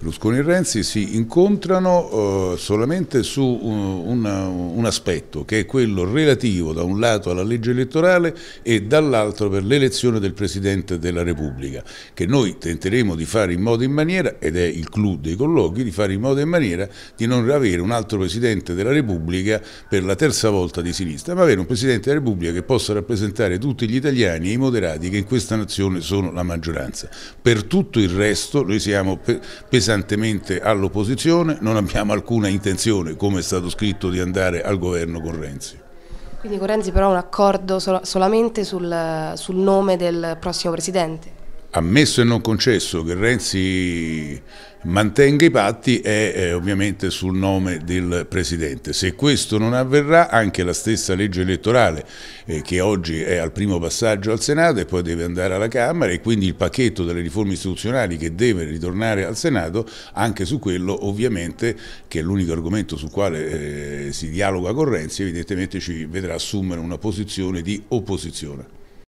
Berlusconi e Renzi si incontrano eh, solamente su eh, un, una, un, aspetto che è quello relativo da un lato alla legge elettorale e dall'altro per l'elezione del Presidente della Repubblica che noi tenteremo di fare in modo e in maniera ed è il clou dei colloqui di fare in modo e in maniera di non avere un altro Presidente della Repubblica per la terza volta di sinistra ma avere un Presidente della Repubblica che possa rappresentare tutti gli italiani e i moderati che in questa nazione sono la maggioranza per tutto il resto noi siamo pesantemente pesantemente all'opposizione, non abbiamo alcuna intenzione, come è stato scritto, di andare al governo con Renzi. Quindi con Renzi però un accordo sol solamente sul, sul nome del prossimo Presidente? ammesso e non concesso che Renzi mantenga i patti è eh, ovviamente sul nome del Presidente. Se questo non avverrà anche la stessa legge elettorale eh, che oggi è al primo passaggio al Senato e poi deve andare alla Camera e quindi il pacchetto delle riforme istituzionali che deve ritornare al Senato, anche su quello ovviamente che è l'unico argomento sul quale eh, si dialoga con Renzi, evidentemente ci vedrà assumere una posizione di opposizione.